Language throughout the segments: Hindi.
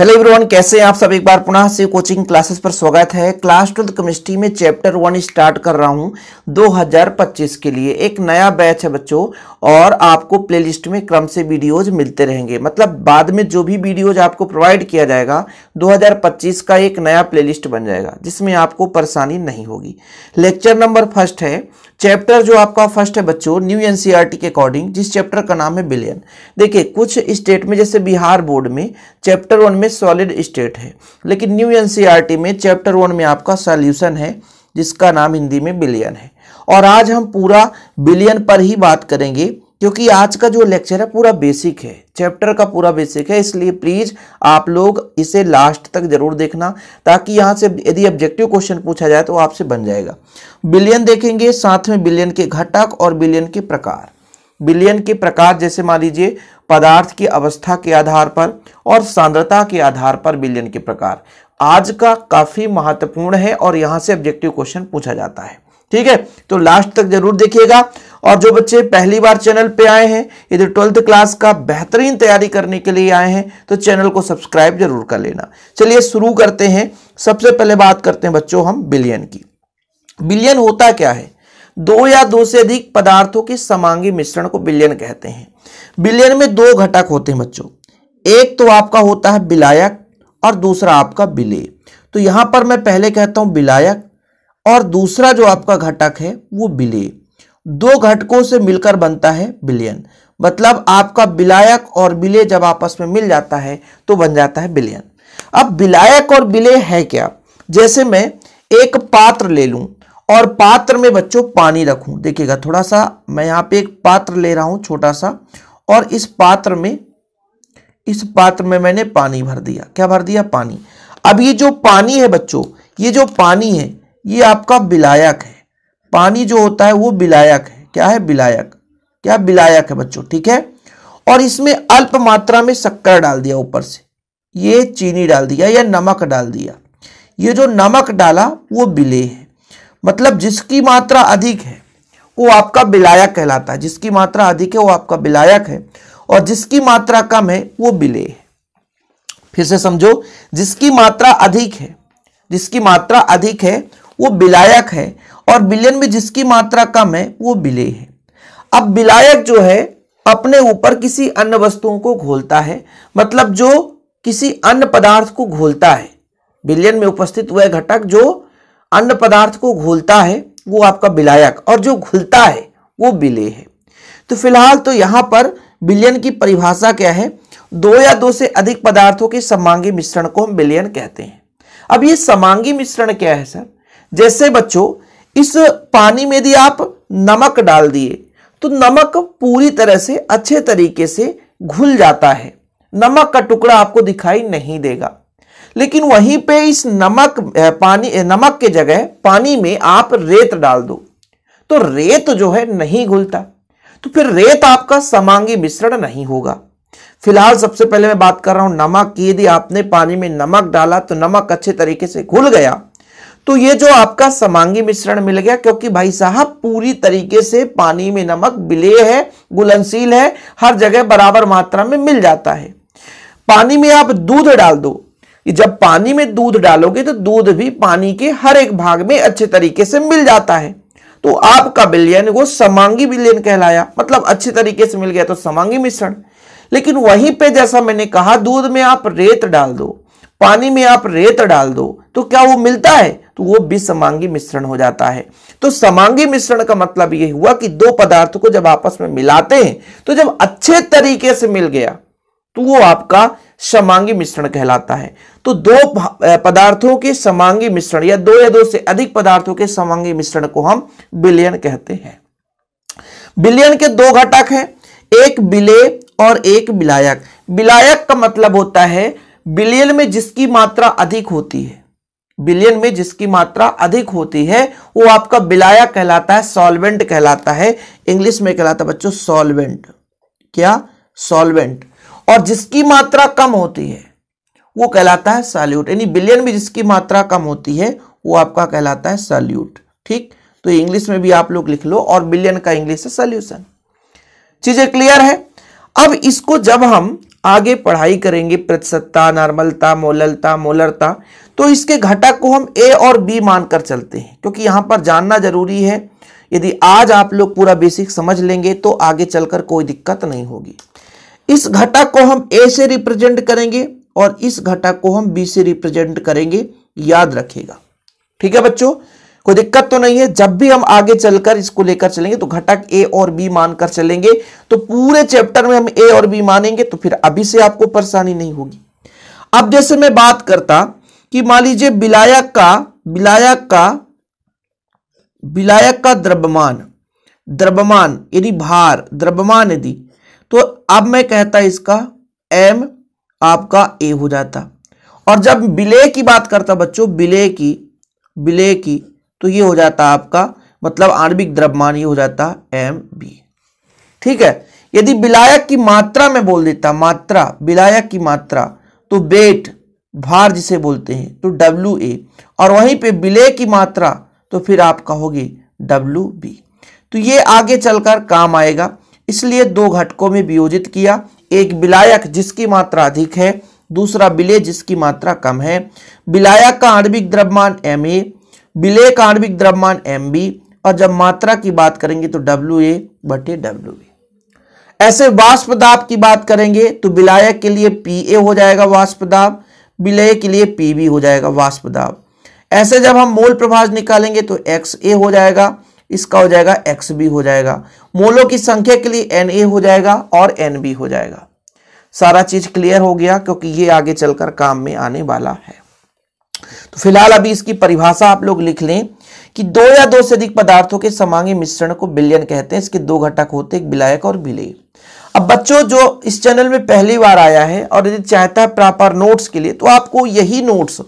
हेलो एवरीवन कैसे हैं आप सब एक बार पुनः से कोचिंग क्लासेस पर स्वागत है क्लास ट्वेल्थ केमिस्ट्री में चैप्टर वन स्टार्ट कर रहा हूं 2025 के लिए एक नया बैच है बच्चों और आपको प्लेलिस्ट में क्रम से वीडियोज मिलते रहेंगे मतलब बाद में जो भी वीडियोज आपको प्रोवाइड किया जाएगा 2025 का एक नया प्ले बन जाएगा जिसमें आपको परेशानी नहीं होगी लेक्चर नंबर फर्स्ट है चैप्टर जो आपका फर्स्ट है बच्चों न्यू एनसीईआरटी e के अकॉर्डिंग जिस चैप्टर का नाम है बिलियन देखिए कुछ स्टेट में जैसे बिहार बोर्ड में चैप्टर वन में सॉलिड स्टेट है लेकिन न्यू एनसीईआरटी e में चैप्टर वन में आपका सॉल्यूशन है जिसका नाम हिंदी में बिलियन है और आज हम पूरा बिलियन पर ही बात करेंगे क्योंकि आज का जो लेक्चर है पूरा बेसिक है चैप्टर का पूरा बेसिक है इसलिए प्लीज़ आप लोग इसे लास्ट तक जरूर देखना ताकि यहाँ से यदि ऑब्जेक्टिव क्वेश्चन पूछा जाए तो आपसे बन जाएगा बिलियन देखेंगे साथ में बिलियन के घटक और बिलियन के प्रकार बिलियन के प्रकार जैसे मान लीजिए पदार्थ की अवस्था के आधार पर और सांद्रता के आधार पर बिलियन के प्रकार आज का काफ़ी महत्वपूर्ण है और यहाँ से ऑब्जेक्टिव क्वेश्चन पूछा जाता है ठीक है तो लास्ट तक जरूर देखिएगा और जो बच्चे पहली बार चैनल पे आए हैं इधर ट्वेल्थ क्लास का बेहतरीन तैयारी करने के लिए आए हैं तो चैनल को सब्सक्राइब जरूर कर लेना चलिए शुरू करते हैं सबसे पहले बात करते हैं बच्चों हम बिलियन की बिलियन होता क्या है दो या दो से अधिक पदार्थों के समांगी मिश्रण को बिलियन कहते हैं बिलियन में दो घटक होते हैं बच्चों एक तो आपका होता है बिलायक और दूसरा आपका बिले तो यहां पर मैं पहले कहता हूं बिलायक और दूसरा जो आपका घटक है वो बिले दो घटकों से मिलकर बनता है बिलियन मतलब आपका विलायक और बिले जब आपस में मिल जाता है तो बन जाता है बिलियन अब विलायक और बिले है क्या जैसे मैं एक पात्र ले लूं और पात्र में बच्चों पानी रखूं देखिएगा थोड़ा सा मैं यहां पे एक पात्र ले रहा हूं छोटा सा और इस पात्र में इस पात्र में मैंने पानी भर दिया क्या भर दिया पानी अब ये जो पानी है बच्चों ये जो पानी है ये आपका विलायक है पानी जो होता है वो विलायक है क्या है विलायक क्या विलायक है बच्चों ठीक है और इसमें अल्प मात्रा में शक्कर डाल दिया ऊपर से ये चीनी डाल दिया या नमक डाल दिया ये जो नमक डाला वो बिले है मतलब जिसकी मात्रा अधिक है वो आपका विलायक कहलाता है जिसकी मात्रा अधिक है वो आपका विलायक है और जिसकी मात्रा कम है वो बिले है फिर से समझो जिसकी मात्रा अधिक है जिसकी मात्रा अधिक है वो बिलायक है और बिलियन में जिसकी मात्रा कम है वो बिले है अब बिलायक जो है अपने ऊपर किसी अन्य वस्तुओं को घोलता है मतलब जो किसी अन्य पदार्थ को घोलता है बिलियन में उपस्थित वह घटक जो अन्य पदार्थ को घोलता है वो आपका बिलायक और जो घुलता है वो बिले है तो फिलहाल तो यहां पर बिलियन की परिभाषा क्या है दो या दो से अधिक पदार्थों के समांगी मिश्रण को हम बिलियन कहते हैं अब ये समांगी मिश्रण क्या है सर जैसे बच्चों इस पानी में यदि आप नमक डाल दिए तो नमक पूरी तरह से अच्छे तरीके से घुल जाता है नमक का टुकड़ा आपको दिखाई नहीं देगा लेकिन वहीं पे इस नमक पानी नमक के जगह पानी में आप रेत डाल दो तो रेत जो है नहीं घुलता तो फिर रेत आपका समांगी मिश्रण नहीं होगा फिलहाल सबसे पहले मैं बात कर रहा हूं नमक की यदि आपने पानी में नमक डाला तो नमक अच्छे तरीके से घुल गया तो ये जो आपका समांगी मिश्रण मिल गया क्योंकि भाई साहब पूरी तरीके से पानी में नमक बिले है गुलनशील है हर जगह बराबर मात्रा में मिल जाता है पानी में आप दूध डाल दो जब पानी में दूध डालोगे तो दूध भी पानी के हर एक भाग में अच्छे तरीके से मिल जाता है तो आपका बिलियन वो समांगी बिलियन कहलाया मतलब अच्छे तरीके से मिल गया तो समांगी मिश्रण लेकिन वहीं पे जैसा मैंने कहा दूध में आप रेत डाल दो पानी में आप रेत डाल दो तो क्या वो मिलता है तो वो विसमांगी मिश्रण हो जाता है तो समांगी मिश्रण का मतलब ये हुआ कि दो पदार्थ को जब आपस में मिलाते हैं तो जब अच्छे तरीके से मिल गया तो वो आपका समांगी मिश्रण कहलाता है तो दो पदार्थों के समांगी मिश्रण या दो या दो से अधिक पदार्थों के समांगी मिश्रण को हम विलयन कहते हैं विलयन के दो घटक हैं एक विलय और एक विलायक विलायक का मतलब होता है विलयन में जिसकी मात्रा अधिक होती है बिलियन में जिसकी मात्रा अधिक होती है वो आपका बिलाया कहलाता है सॉल्वेंट कहलाता है इंग्लिश में कहलाता है बच्चों सॉल्वेंट क्या सॉल्वेंट और जिसकी मात्रा कम होती है वो कहलाता है सॉल्यूट यानी बिलियन में जिसकी मात्रा कम होती है वो आपका कहलाता है सॉल्यूट ठीक तो इंग्लिश में भी आप लोग लिख लो और बिलियन का इंग्लिश है सोल्यूशन चीजें क्लियर है अब इसको जब हम आगे पढ़ाई करेंगे प्रतिशतता नॉर्मलता मोललता मोलरता तो इसके घटक को हम ए और बी मानकर चलते हैं क्योंकि यहां पर जानना जरूरी है यदि आज आप लोग पूरा बेसिक समझ लेंगे तो आगे चलकर कोई दिक्कत नहीं होगी इस घटक को हम ए से रिप्रेजेंट करेंगे और इस घटक को हम बी से रिप्रेजेंट करेंगे याद रखेगा ठीक है बच्चों कोई दिक्कत तो नहीं है जब भी हम आगे चलकर इसको लेकर चलेंगे तो घटक ए और बी मानकर चलेंगे तो पूरे चैप्टर में हम ए और बी मानेंगे तो फिर अभी से आपको परेशानी नहीं होगी अब जैसे मैं बात करता कि मान लीजिए विलायक का विलायक का विलायक का द्रव्यमान द्रव्यमान यदि भार द्रव्यमान यदि तो अब मैं कहता इसका एम आपका ए हो जाता और जब बिले की बात करता बच्चों बिले की बिले की तो ये हो जाता आपका मतलब आणविक द्रव्यमान ये हो जाता एम बी ठीक है यदि विलायक की मात्रा में बोल देता मात्रा विलायक की मात्रा तो वेट भार जिसे बोलते हैं तो डब्ल्यू ए और वहीं पे विलय की मात्रा तो फिर आप कहोगे डब्ल्यू बी तो ये आगे चलकर काम आएगा इसलिए दो घटकों में वियोजित किया एक विलायक जिसकी मात्रा अधिक है दूसरा विलय जिसकी मात्रा कम है विलायक का आणविक द्रव्यमान एम ए विलय का आणविक द्रव्यमान एम बी और जब मात्रा की बात करेंगे तो डब्ल्यू ए बटे डब्ल्यू बी ऐसे वाष्प दाब की बात करेंगे तो विलायक के लिए पी ए हो जाएगा वाष्प दाब विलय के लिए पी बी हो जाएगा वाष्प दाब ऐसे जब हम मोल प्रभाज निकालेंगे तो एक्स ए हो जाएगा इसका हो जाएगा एक्स बी हो जाएगा मोलों की संख्या के लिए एन ए हो जाएगा और एन बी हो जाएगा सारा चीज क्लियर हो गया क्योंकि ये आगे चलकर काम में आने वाला है तो फिलहाल अभी इसकी परिभाषा आप लोग लिख लें कि दो या दो से अधिक पदार्थों के समांगी मिश्रण को बिलियन कहते हैं इसके दो घटक होते हैं विलायक और विलेय अब बच्चों जो इस चैनल में पहली बार आया है और यदि चाहता है प्रॉपर नोट्स के लिए तो आपको यही नोट्स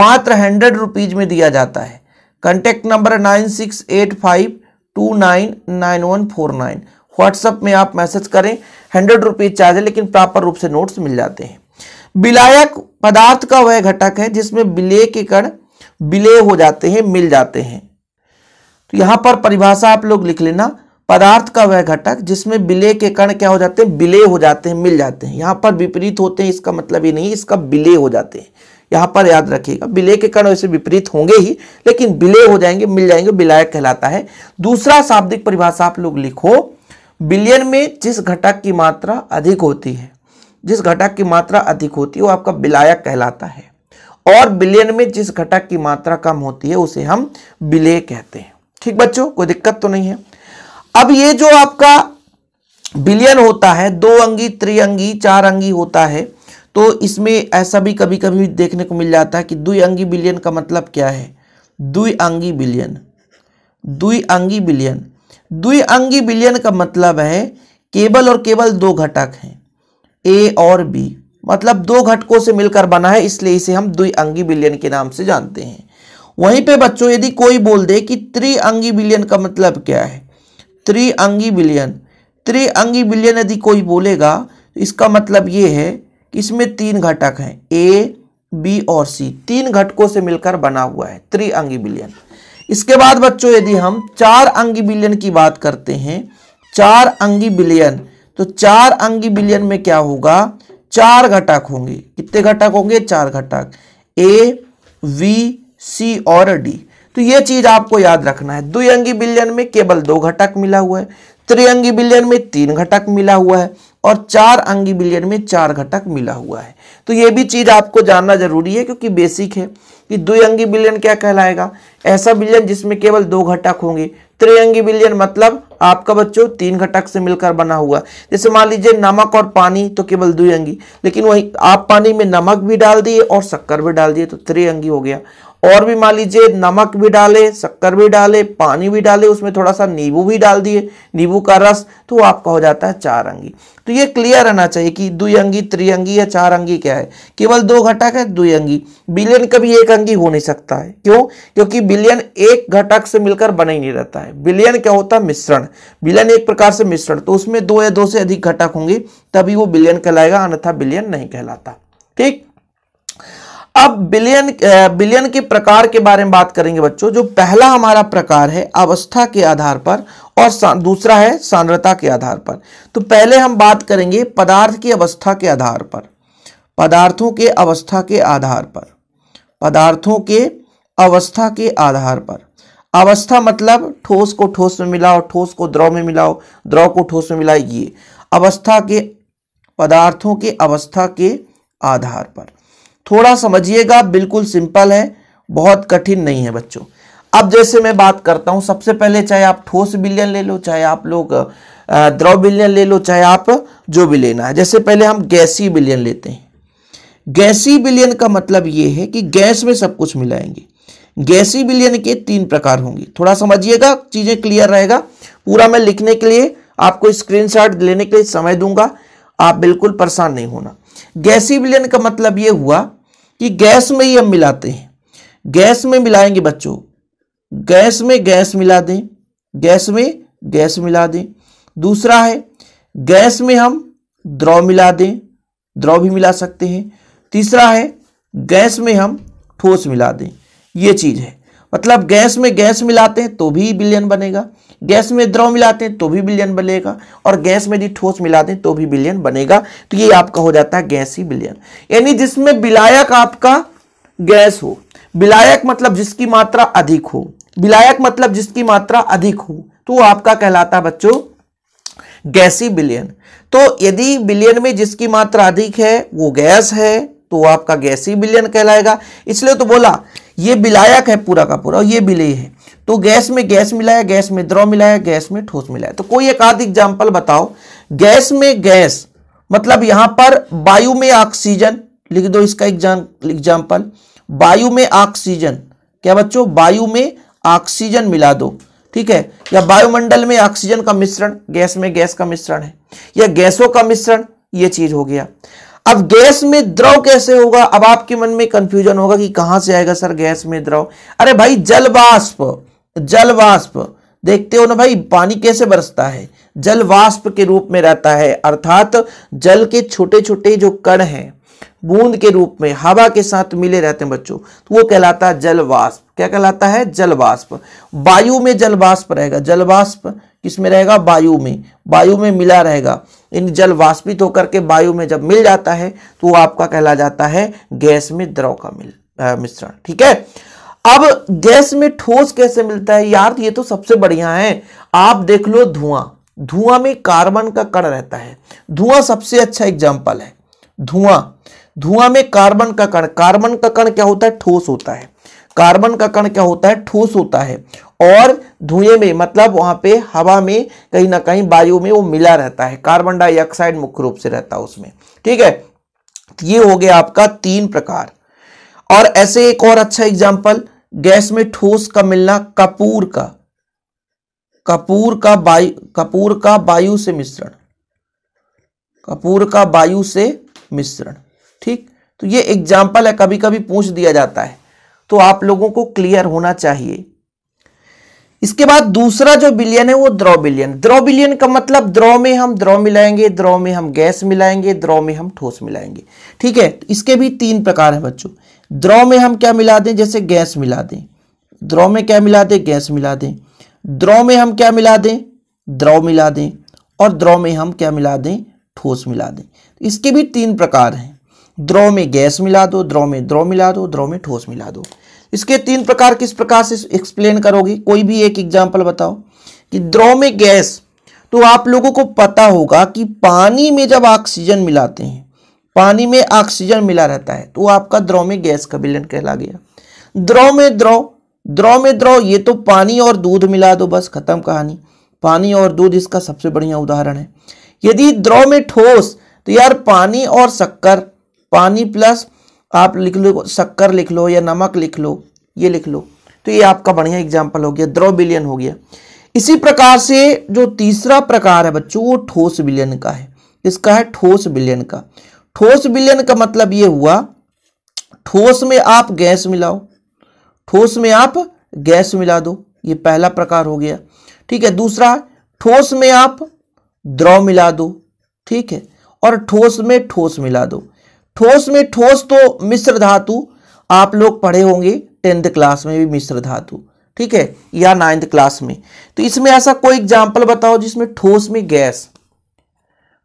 मात्र हंड्रेड रुपीज़ में दिया जाता है contact number nine six eight five two nine nine one four nine WhatsApp में आप मैसेज करें हंड्रेड रुपीज़ चार्ज है लेकिन प्रॉपर रूप से नोट्स मिल जाते हैं विलायक पदार्थ का वह घटक है जिसमें विलय के कण विलय हो जाते हैं मिल जाते हैं तो यहां पर परिभाषा आप लोग लिख लेना पदार्थ का वह घटक जिसमें बिले के कण क्या हो जाते हैं बिले हो जाते हैं मिल जाते हैं यहाँ पर विपरीत होते हैं इसका मतलब ये नहीं इसका बिले हो जाते हैं यहाँ पर याद रखिएगा बिले के कण वैसे विपरीत होंगे ही लेकिन बिले हो जाएंगे मिल जाएंगे विलायक कहलाता है दूसरा शाब्दिक परिभाषा आप लोग लिखो विलयन में जिस घटक की मात्रा अधिक होती है जिस घटक की मात्रा अधिक होती है वो आपका विलायक कहलाता है और विलयन में जिस घटक की मात्रा कम होती है उसे हम बिले कहते हैं ठीक बच्चों कोई दिक्कत तो नहीं है अब ये जो आपका बिलियन होता है दो अंगी त्रिअंगी चार अंगी होता है तो इसमें ऐसा भी कभी कभी देखने को मिल जाता है कि दुई अंगी बिलियन का मतलब क्या है दुई अंगी बिलियन दुई अंगी बिलियन दुई अंगी बिलियन का मतलब है केवल और केवल दो घटक हैं ए और बी मतलब दो घटकों से मिलकर बना है इसलिए इसे हम दुई अंगी बिलियन के नाम से जानते हैं वहीं पे बच्चों यदि कोई बोल दे कि त्रिअंगी बिलियन का मतलब क्या है त्रिअंगी विलयन त्रिअंगी विलयन यदि कोई बोलेगा तो इसका मतलब ये है कि इसमें तीन घटक हैं ए बी और सी तीन घटकों से मिलकर बना हुआ है त्रिअंगी विलयन इसके बाद बच्चों यदि हम चार अंगी विलयन की बात करते हैं चार अंगी विलयन तो चार अंगी विलयन में क्या होगा चार घटक होंगे कितने घटक होंगे चार घटक ए वी सी और डी तो ये चीज आपको याद रखना है द्विअंगी बिलियन में केवल दो घटक मिला हुआ है त्रिअंगी बिलियन में तीन घटक मिला हुआ है और चार अंगी बिलियन में चार घटक मिला हुआ है तो ये भी चीज आपको जानना जरूरी है क्योंकि बेसिक है कि द्विअंगी बिलियन क्या कहलाएगा ऐसा बिलियन जिसमें केवल दो घटक होंगे त्रिअंगी बिलियन मतलब आपका बच्चों तीन घटक से मिलकर बना हुआ जैसे मान लीजिए नमक और पानी तो केवल द्विअंगी लेकिन वही आप पानी में नमक भी डाल दिए और शक्कर भी डाल दिए तो त्रिअंगी हो गया और भी मान लीजिए नमक भी डाले शक्कर भी डाले पानी भी डाले उसमें थोड़ा सा नींबू भी डाल दिए नींबू का रस तो आपका हो जाता है चार अंगी तो ये क्लियर रहना चाहिए कि द्विअंगी त्रिअंगी या चार अंगी क्या है केवल दो घटक है द्विअंगी बिलियन कभी एक अंगी हो नहीं सकता है क्यों क्योंकि बिलियन एक घटक से मिलकर बना ही नहीं रहता है बिलियन क्या होता है मिश्रण बिलियन एक प्रकार से मिश्रण तो उसमें दो या दो से अधिक घटक होंगे तभी वो बिलियन कहलाएगा अन्यथा बिलियन नहीं कहलाता ठीक अब बिलियन बिलियन के प्रकार के बारे में बात करेंगे बच्चों जो पहला हमारा प्रकार है अवस्था के आधार पर और दूसरा है सांद्रता के आधार पर तो पहले हम बात करेंगे पदार्थ की अवस्था के आधार पर पदार्थों के अवस्था के आधार पर पदार्थों के अवस्था के आधार पर अवस्था मतलब ठोस को ठोस में मिलाओ ठोस को द्रव में मिलाओ द्रव को ठोस में मिलाओ ये अवस्था के पदार्थों के अवस्था के आधार पर थोड़ा समझिएगा बिल्कुल सिंपल है बहुत कठिन नहीं है बच्चों अब जैसे मैं बात करता हूं सबसे पहले चाहे आप ठोस बिलियन ले लो चाहे आप लोग द्रव बिलियन ले लो चाहे आप जो भी लेना है जैसे पहले हम गैसी बिलियन लेते हैं गैसी बिलियन का मतलब ये है कि गैस में सब कुछ मिलाएंगे गैसी बिलियन के तीन प्रकार होंगे थोड़ा समझिएगा चीज़ें क्लियर रहेगा पूरा मैं लिखने के लिए आपको स्क्रीनशॉट लेने के लिए समय दूंगा आप बिल्कुल परेशान नहीं होना गैसी बिलियन का मतलब ये हुआ कि गैस में ही हम मिलाते हैं गैस में मिलाएंगे बच्चों गैस में गैस मिला दें गैस में गैस मिला दें दूसरा है गैस में हम द्रव मिला दें द्रव भी मिला सकते हैं तीसरा है गैस में हम ठोस मिला दें ये चीज़ है मतलब गैस में गैस मिलाते हैं तो भी बिलियन बनेगा गैस में द्रव मिलाते हैं तो भी बिलियन बनेगा और गैस में यदि ठोस मिलाते हैं तो भी बिलियन बनेगा तो ये आपका हो जाता है गैसी बिलियन यानी जिसमें विलायक आपका गैस हो विलायक मतलब जिसकी मात्रा अधिक हो विलायक मतलब जिसकी मात्रा अधिक हो तो आपका कहलाता है बच्चों गैसी बिलियन तो यदि बिलियन में जिसकी मात्रा अधिक है वो गैस है तो आपका गैसी बिलियन कहलाएगा इसलिए तो बोला ये विलायक है पूरा का पूरा और ये विलय है तो गैस में गैस मिलाया गैस में द्रव मिलाया गैस में ठोस मिलाया तो कोई एक आध एग्जाम्पल बताओ गैस में गैस मतलब यहां पर वायु में ऑक्सीजन लिख दो इसका एग्जाम्पल वायु में ऑक्सीजन क्या बच्चों वायु में ऑक्सीजन मिला दो ठीक है या वायुमंडल में ऑक्सीजन का मिश्रण गैस में गैस का मिश्रण है या गैसों का मिश्रण ये चीज हो गया अब गैस में द्रव कैसे होगा अब आपके मन में कंफ्यूजन होगा कि कहां से आएगा सर गैस में द्रव अरे भाई जलवाष्प जलवाष्प देखते हो ना भाई पानी कैसे बरसता है जल वाष्प के रूप में रहता है अर्थात जल के छोटे छोटे जो कण हैं बूंद के रूप में हवा के साथ मिले रहते हैं बच्चों तो वो कहलाता है जलवाष्प क्या कहलाता है जलवाष्प वायु में जलवाष्प रहेगा जलवाष्प किस में रहेगा वायु में वायु में मिला रहेगा इन जल वाष्पित होकर के वायु में जब मिल जाता है तो वो आपका कहला जाता है गैस में द्रव का मिल मिश्रण ठीक है अब गैस में ठोस कैसे मिलता है यार ये तो सबसे बढ़िया है आप देख लो धुआं धुआं में कार्बन का कण रहता है धुआं सबसे अच्छा एग्जाम्पल है धुआं धुआं में कार्बन का कण कार्बन का कण क्या होता है ठोस होता है कार्बन का कण क्या होता है ठोस होता है और धुएं में मतलब वहां पे हवा में कहीं ना कहीं वायु में वो मिला रहता है कार्बन डाइऑक्साइड मुख्य रूप से रहता है उसमें ठीक है ये हो गया आपका तीन प्रकार और ऐसे एक और अच्छा एग्जाम्पल गैस में ठोस का मिलना कपूर का कपूर का वायु कपूर का वायु से मिश्रण कपूर का वायु से मिश्रण ठीक तो ये एग्जाम्पल है कभी कभी पूछ दिया जाता है तो आप लोगों को क्लियर होना चाहिए इसके बाद दूसरा जो बिलियन है वो द्रव बिलियन का मतलब द्रव में हम द्रव मिलाएंगे द्रव में हम गैस मिलाएंगे द्रव में हम ठोस मिलाएंगे ठीक है इसके भी तीन प्रकार है बच्चों द्रव में हम क्या मिला दें जैसे गैस मिला दें द्रव में क्या मिला दें गैस मिला दें द्रव में हम क्या मिला दें द्रव मिला दें और द्रव में हम क्या मिला दें ठोस मिला दें इसके भी तीन प्रकार हैं द्रव में गैस मिला दो द्रव में द्रव मिला दो द्रव में ठोस मिला दो इसके तीन प्रकार किस प्रकार से एक्सप्लेन करोगे कोई भी एक एग्जाम्पल बताओ कि द्रव में गैस तो आप लोगों को पता होगा कि पानी में जब ऑक्सीजन मिलाते हैं पानी में ऑक्सीजन मिला रहता है तो आपका द्रव में गैस का विलयन कहला गया द्रव में द्रव द्रव में द्रव ये तो पानी और दूध मिला दो बस खत्म कहानी पानी और दूध इसका सबसे बढ़िया उदाहरण है यदि द्रव में ठोस तो यार पानी और शक्कर पानी प्लस आप लिख लो शक्कर लिख लो या नमक लिख लो ये लिख लो तो ये आपका बढ़िया एग्जाम्पल हो गया द्रव विलयन हो गया इसी प्रकार से जो तीसरा प्रकार है बच्चों वो ठोस विलयन का है इसका है ठोस विलयन का ठोस विलयन का मतलब ये हुआ ठोस में आप गैस मिलाओ ठोस में आप गैस मिला दो ये पहला प्रकार हो गया ठीक है दूसरा ठोस में आप द्रव मिला दो ठीक है और ठोस में ठोस मिला दो ठोस में ठोस तो मिश्र धातु आप लोग पढ़े होंगे टेंथ क्लास में भी मिश्र धातु ठीक है या नाइन्थ क्लास में तो इसमें ऐसा कोई एग्जाम्पल बताओ जिसमें ठोस में गैस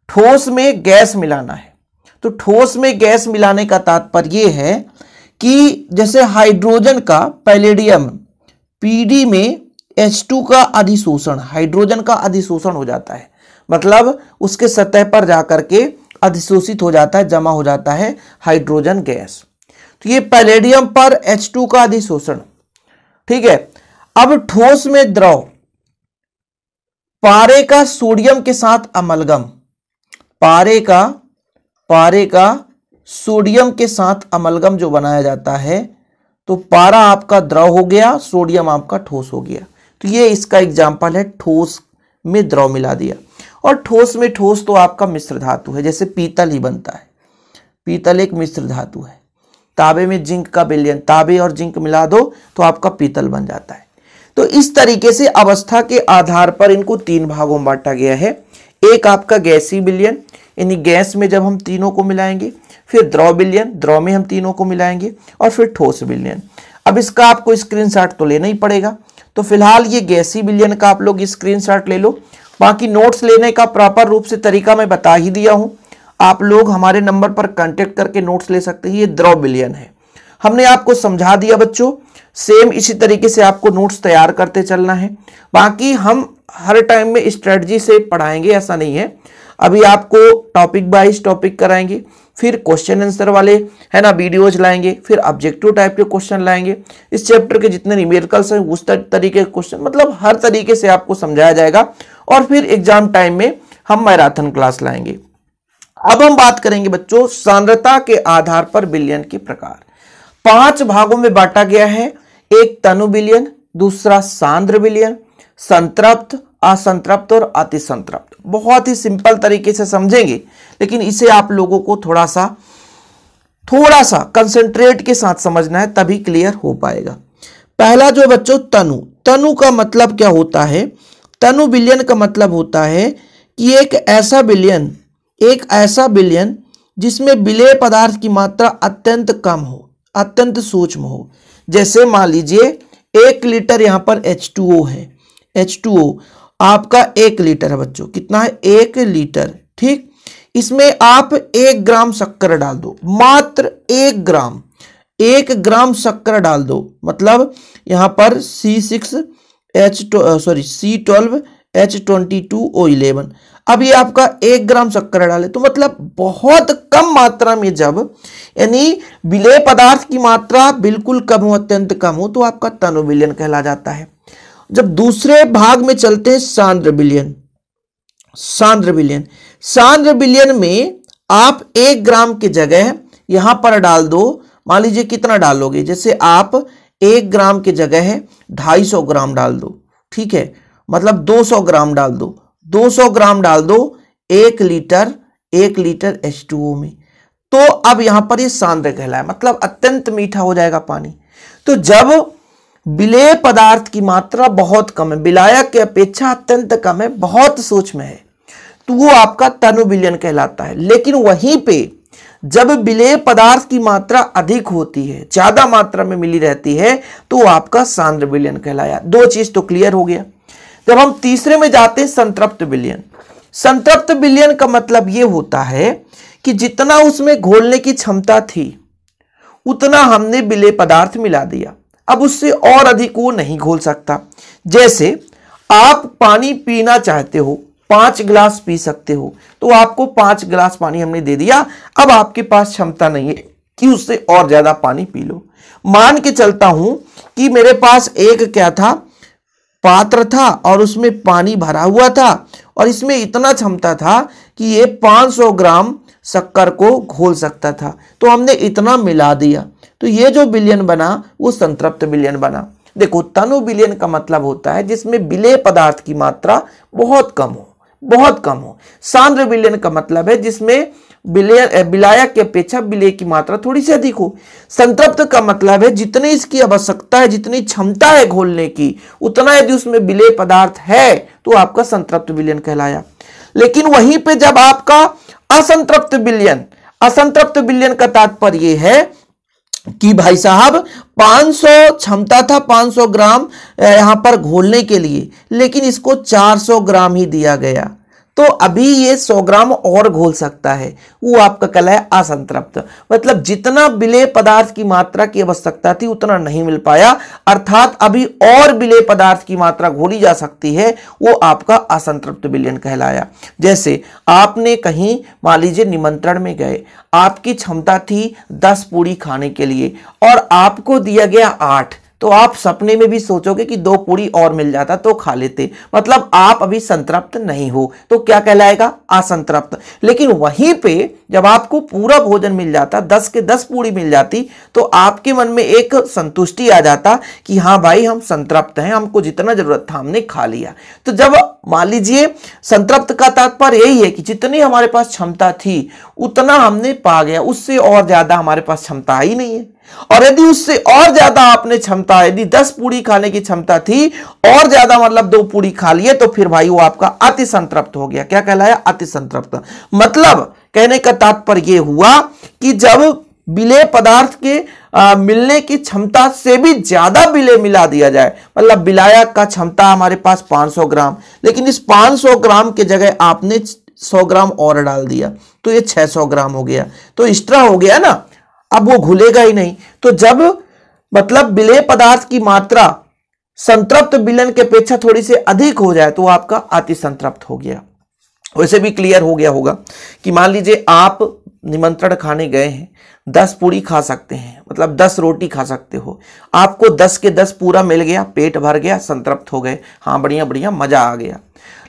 ठोस में गैस मिलाना है तो ठोस में गैस मिलाने का तात्पर्य यह है कि जैसे हाइड्रोजन का पैलेडियम पीडी में H2 का अधिशोषण हाइड्रोजन का अधिशोषण हो जाता है मतलब उसके सतह पर जाकर के अधिशोषित हो जाता है जमा हो जाता है हाइड्रोजन गैस तो ये पैलेडियम पर H2 का अधिशोषण ठीक है अब ठोस में द्रव पारे का सोडियम के साथ अमलगम पारे का पारे का सोडियम के साथ अमलगम जो बनाया जाता है तो पारा आपका द्रव हो गया सोडियम आपका ठोस हो गया तो ये इसका एग्जाम्पल है ठोस में द्रव मिला दिया और ठोस में ठोस तो आपका मिश्र धातु है जैसे पीतल ही बनता है पीतल एक मिश्र धातु है ताबे में जिंक का बिलियन ताबे और जिंक मिला दो तो आपका पीतल बन जाता है तो इस तरीके से अवस्था के आधार पर इनको तीन भागों में बांटा गया है एक आपका गैसी बिलियन यानी गैस में जब हम तीनों को मिलाएंगे फिर द्रव विलयन द्रव में हम तीनों को मिलाएंगे और फिर ठोस विलयन अब इसका आपको स्क्रीनशॉट तो लेना ही पड़ेगा तो फिलहाल ये गैसी विलयन का आप लोग स्क्रीनशॉट ले लो बाकी नोट्स लेने का प्रॉपर रूप से तरीका मैं बता ही दिया हूँ आप लोग हमारे नंबर पर कॉन्टेक्ट करके नोट्स ले सकते हैं ये द्रव विलयन है हमने आपको समझा दिया बच्चों सेम इसी तरीके से आपको नोट्स तैयार करते चलना है बाकी हम हर टाइम में स्ट्रेटजी से पढ़ाएंगे ऐसा नहीं है अभी आपको टॉपिक वाइज टॉपिक कराएंगे फिर क्वेश्चन आंसर वाले है ना वीडियोज लाएंगे फिर ऑब्जेक्टिव टाइप के क्वेश्चन लाएंगे इस चैप्टर के जितने रिमेरिकल्स हैं उस तरीके के क्वेश्चन मतलब हर तरीके से आपको समझाया जाएगा और फिर एग्जाम टाइम में हम मैराथन क्लास लाएंगे अब हम बात करेंगे बच्चों सांद्रता के आधार पर बिलियन के प्रकार पांच भागों में बांटा गया है एक तनु बिलियन दूसरा सांद्र बिलियन संतृप्त असंतृप्त और अति संतृप्त बहुत ही सिंपल तरीके से समझेंगे लेकिन इसे आप लोगों को थोड़ा सा थोड़ा सा कंसंट्रेट के साथ समझना है तभी क्लियर हो पाएगा पहला जो बच्चों तनु तनु का मतलब क्या होता है तनु बिलियन का मतलब होता है कि एक ऐसा बिलियन एक ऐसा बिलियन जिसमें बिलय पदार्थ की मात्रा अत्यंत कम हो अत्यंत सूक्ष्म हो जैसे मान लीजिए एक लीटर यहां पर H2O है H2O आपका एक लीटर है बच्चों कितना है एक लीटर ठीक इसमें आप एक ग्राम शक्कर डाल दो मात्र एक ग्राम एक ग्राम शक्कर डाल दो मतलब यहाँ पर C six H sorry C twelve H twenty two O eleven अब ये आपका एक ग्राम शक्कर डाले तो मतलब बहुत कम मात्रा में जब यानी विलय पदार्थ की मात्रा बिल्कुल कम हो अत्यंत कम हो तो आपका तनु कहला जाता है जब दूसरे भाग में चलते हैं सांद्र बिलियन सांद्र बिलियन सांद्र बिलियन में आप एक ग्राम की जगह यहां पर डाल दो मान लीजिए कितना डालोगे जैसे आप एक ग्राम की जगह ढाई सौ ग्राम डाल दो ठीक है मतलब दो सौ ग्राम डाल दो दो सौ ग्राम डाल दो एक लीटर एक लीटर एच में तो अब यहां पर ये सांद्र कहलाए मतलब अत्यंत मीठा हो जाएगा पानी तो जब विलेय पदार्थ की मात्रा बहुत कम है विलायक की अपेक्षा अत्यंत कम है बहुत सूक्ष्म है तो वो आपका तनु विलयन कहलाता है लेकिन वहीं पे जब विलेय पदार्थ की मात्रा अधिक होती है ज्यादा मात्रा में मिली रहती है तो आपका सांद्र विलयन कहलाया दो चीज तो क्लियर हो गया जब हम तीसरे में जाते हैं संतृप्त विलयन संतृप्त विलयन का मतलब ये होता है कि जितना उसमें घोलने की क्षमता थी उतना हमने विलय पदार्थ मिला दिया अब उससे और अधिक वो नहीं घोल सकता जैसे आप पानी पीना चाहते हो पांच गिलास पी सकते हो तो आपको पांच गिलास पानी हमने दे दिया अब आपके पास क्षमता नहीं है कि उससे और ज्यादा पानी पी लो मान के चलता हूं कि मेरे पास एक क्या था पात्र था और उसमें पानी भरा हुआ था और इसमें इतना क्षमता था कि ये 500 ग्राम शक्कर को घोल सकता था तो हमने इतना मिला दिया तो ये जो बिलियन बना वो संतृप्त बिलियन बना देखो तनु बिलियन का मतलब होता है जिसमें विलय पदार्थ की मात्रा बहुत कम हो बहुत कम हो सांद्र बिलियन का मतलब है जिसमें बिलायक की अपेक्षा बिले की मात्रा थोड़ी सी अधिक हो संतृप्त का मतलब है जितनी इसकी आवश्यकता है जितनी क्षमता है घोलने की उतना यदि उसमें बिले पदार्थ है तो आपका संतृप्त बिलियन कहलाया लेकिन वहीं पे जब आपका असंतृप्त बिलियन असंतृप्त बिलियन का तात्पर्य यह है कि भाई साहब 500 क्षमता था 500 ग्राम यहां पर घोलने के लिए लेकिन इसको 400 ग्राम ही दिया गया तो अभी ये 100 ग्राम और घोल सकता है वो आपका कल है असंतृप्त मतलब जितना बिले पदार्थ की मात्रा की आवश्यकता थी उतना नहीं मिल पाया अर्थात अभी और बिले पदार्थ की मात्रा घोली जा सकती है वो आपका असंतृप्त विलयन कहलाया जैसे आपने कहीं मान लीजिए निमंत्रण में गए आपकी क्षमता थी दस पूरी खाने के लिए और आपको दिया गया आठ तो आप सपने में भी सोचोगे कि दो पूड़ी और मिल जाता तो खा लेते मतलब आप अभी संतृप्त नहीं हो तो क्या कहलाएगा असंतृप्त लेकिन वहीं पे जब आपको पूरा भोजन मिल जाता दस के दस पूड़ी मिल जाती तो आपके मन में एक संतुष्टि आ जाता कि हाँ भाई हम संतृप्त हैं हमको जितना जरूरत था हमने खा लिया तो जब मान लीजिए संतृप्त का तात्पर्य यही है कि जितनी हमारे पास क्षमता थी उतना हमने पा गया उससे और ज्यादा हमारे पास क्षमता ही नहीं है और यदि उससे और ज्यादा आपने क्षमता यदि दस पूरी खाने की क्षमता थी और ज्यादा मतलब दो पूरी खा लिए तो फिर भाई वो आपका अति संतृप्त हो गया क्या कहलाया अति संतृप्त मतलब कहने का तात्पर्य यह हुआ कि जब विलय पदार्थ के आ, मिलने की क्षमता से भी ज्यादा विलय मिला दिया जाए मतलब बिलाया का क्षमता हमारे पास 500 ग्राम लेकिन इस 500 ग्राम के जगह आपने 100 ग्राम और डाल दिया तो ये 600 ग्राम हो गया तो एक्स्ट्रा हो गया ना अब वो घुलेगा ही नहीं तो जब मतलब बिलय पदार्थ की मात्रा संतृप्त बिलन की अपेक्षा थोड़ी सी अधिक हो जाए तो आपका अति संतृप्त हो गया वैसे भी क्लियर हो गया होगा कि मान लीजिए आप निमंत्रण खाने गए हैं दस पूरी खा सकते हैं मतलब दस रोटी खा सकते हो आपको दस के दस पूरा मिल गया पेट भर गया संतृप्त हो गए हाँ बढ़िया बढ़िया मजा आ गया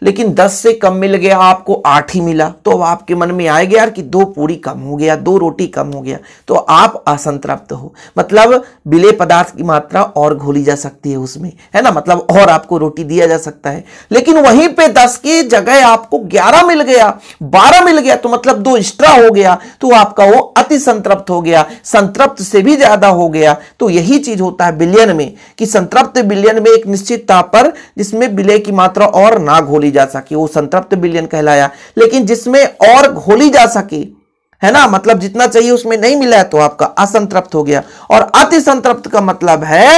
लेकिन दस से कम मिल गया आपको आठ ही मिला तो अब आपके मन में आएगा यार कि दो पूरी कम हो गया दो रोटी कम हो गया तो आप असंतृप्त हो मतलब विले पदार्थ की मात्रा और घोली जा सकती है उसमें है ना मतलब और आपको रोटी दिया जा सकता है लेकिन वहीं पे 10 की जगह आपको ग्यारह मिल गया बारह मिल गया तो मतलब दो एक्स्ट्रा हो गया तो आपका वो अति संतृप्त हो गया संतृप्त से भी ज्यादा हो गया तो यही चीज होता है बिलियन में कि संतृप्त बिलियन में एक निश्चित पर जिसमें बिले की मात्रा और ना घोली जा सके वो संतृप्त बिलियन कहलाया लेकिन जिसमें और घोली जा सके है ना मतलब जितना चाहिए उसमें नहीं मिला है तो आपका असंतृप्त हो गया और अति संतृप्त का मतलब है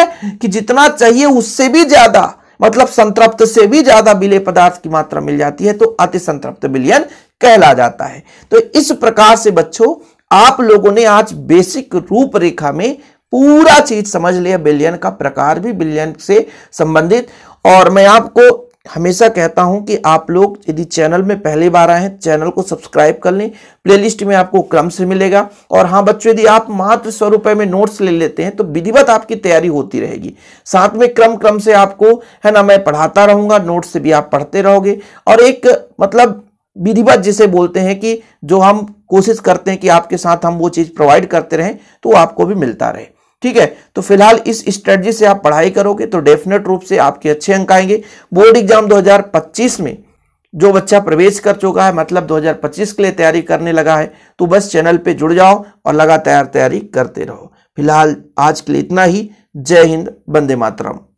कि जितना चाहिए उससे भी ज्यादा मतलब संतृप्त से भी ज्यादा बिले पदार्थ की मात्रा मिल जाती है तो अति संतृप्त बिलियन कहला जाता है तो इस प्रकार से बच्चों आप लोगों ने आज बेसिक रूपरेखा में पूरा चीज समझ लिया बिलियन का प्रकार भी बिलियन से संबंधित और मैं आपको हमेशा कहता हूं कि आप लोग यदि चैनल में पहली बार आए हैं चैनल को सब्सक्राइब कर लें प्लेलिस्ट में आपको क्रम से मिलेगा और हाँ बच्चों यदि आप मात्र सौ रुपए में नोट्स ले लेते हैं तो विधिवत आपकी तैयारी होती रहेगी साथ में क्रम क्रम से आपको है ना मैं पढ़ाता रहूंगा नोट्स से भी आप पढ़ते रहोगे और एक मतलब विधिवत जिसे बोलते हैं कि जो हम कोशिश करते हैं कि आपके साथ हम वो चीज़ प्रोवाइड करते रहें तो आपको भी मिलता रहे ठीक है तो फिलहाल इस स्ट्रेटजी से आप पढ़ाई करोगे तो डेफिनेट रूप से आपके अच्छे अंक आएंगे बोर्ड एग्जाम 2025 में जो बच्चा प्रवेश कर चुका है मतलब 2025 के लिए तैयारी करने लगा है तो बस चैनल पे जुड़ जाओ और लगातार तैयारी करते रहो फिलहाल आज के लिए इतना ही जय हिंद बंदे मातरम